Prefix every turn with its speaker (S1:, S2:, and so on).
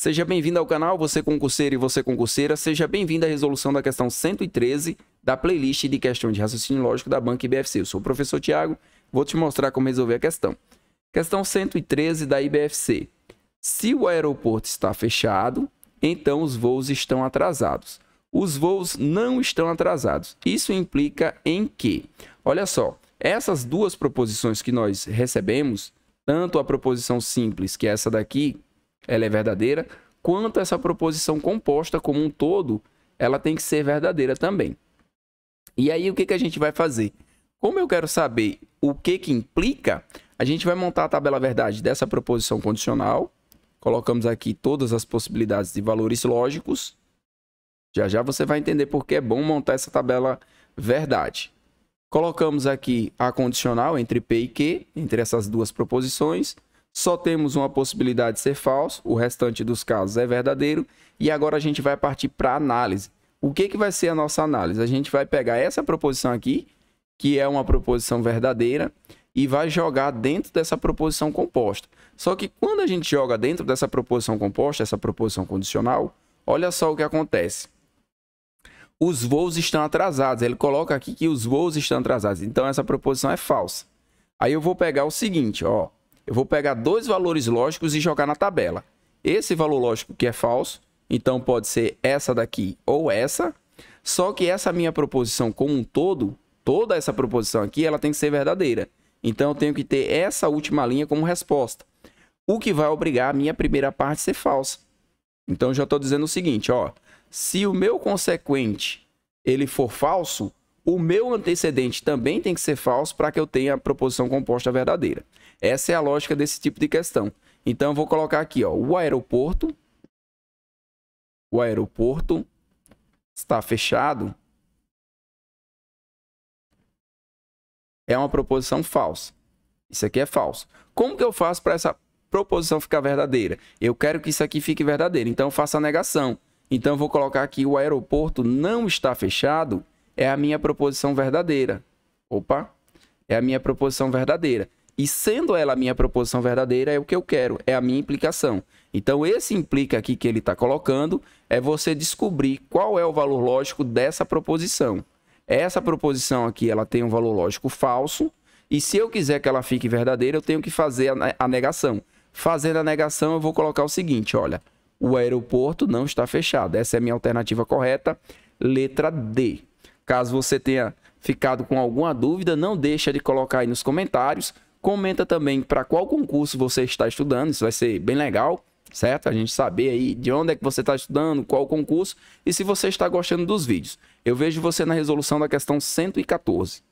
S1: Seja bem-vindo ao canal, você concurseiro e você concurseira. Seja bem-vindo à resolução da questão 113 da playlist de questão de raciocínio lógico da banca IBFC. Eu sou o professor Tiago, vou te mostrar como resolver a questão. Questão 113 da IBFC. Se o aeroporto está fechado, então os voos estão atrasados. Os voos não estão atrasados. Isso implica em que? Olha só, essas duas proposições que nós recebemos, tanto a proposição simples, que é essa daqui, ela é verdadeira, quanto essa proposição composta como um todo, ela tem que ser verdadeira também. E aí o que, que a gente vai fazer? Como eu quero saber o que, que implica, a gente vai montar a tabela verdade dessa proposição condicional. Colocamos aqui todas as possibilidades de valores lógicos. Já já você vai entender porque é bom montar essa tabela verdade. Colocamos aqui a condicional entre P e Q, entre essas duas proposições. Só temos uma possibilidade de ser falso, o restante dos casos é verdadeiro. E agora a gente vai partir para análise. O que, que vai ser a nossa análise? A gente vai pegar essa proposição aqui, que é uma proposição verdadeira, e vai jogar dentro dessa proposição composta. Só que quando a gente joga dentro dessa proposição composta, essa proposição condicional, olha só o que acontece. Os voos estão atrasados. Ele coloca aqui que os voos estão atrasados. Então essa proposição é falsa. Aí eu vou pegar o seguinte, ó. Eu vou pegar dois valores lógicos e jogar na tabela. Esse valor lógico que é falso, então pode ser essa daqui ou essa. Só que essa minha proposição como um todo, toda essa proposição aqui, ela tem que ser verdadeira. Então eu tenho que ter essa última linha como resposta. O que vai obrigar a minha primeira parte a ser falsa. Então eu já estou dizendo o seguinte, ó. Se o meu consequente ele for falso, o meu antecedente também tem que ser falso para que eu tenha a proposição composta verdadeira. Essa é a lógica desse tipo de questão. Então, eu vou colocar aqui, ó, o aeroporto. O aeroporto está fechado. É uma proposição falsa. Isso aqui é falso. Como que eu faço para essa proposição ficar verdadeira? Eu quero que isso aqui fique verdadeiro, então eu faço a negação. Então, eu vou colocar aqui, o aeroporto não está fechado é a minha proposição verdadeira. Opa, é a minha proposição verdadeira. E sendo ela a minha proposição verdadeira, é o que eu quero, é a minha implicação. Então, esse implica aqui que ele está colocando é você descobrir qual é o valor lógico dessa proposição. Essa proposição aqui ela tem um valor lógico falso, e se eu quiser que ela fique verdadeira, eu tenho que fazer a negação. Fazendo a negação, eu vou colocar o seguinte: olha, o aeroporto não está fechado. Essa é a minha alternativa correta, letra D. Caso você tenha ficado com alguma dúvida, não deixa de colocar aí nos comentários. Comenta também para qual concurso você está estudando, isso vai ser bem legal, certo? A gente saber aí de onde é que você está estudando, qual concurso e se você está gostando dos vídeos. Eu vejo você na resolução da questão 114.